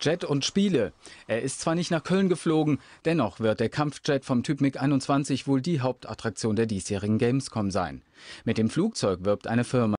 Jet und Spiele. Er ist zwar nicht nach Köln geflogen, dennoch wird der Kampfjet vom Typ MiG-21 wohl die Hauptattraktion der diesjährigen Gamescom sein. Mit dem Flugzeug wirbt eine Firma.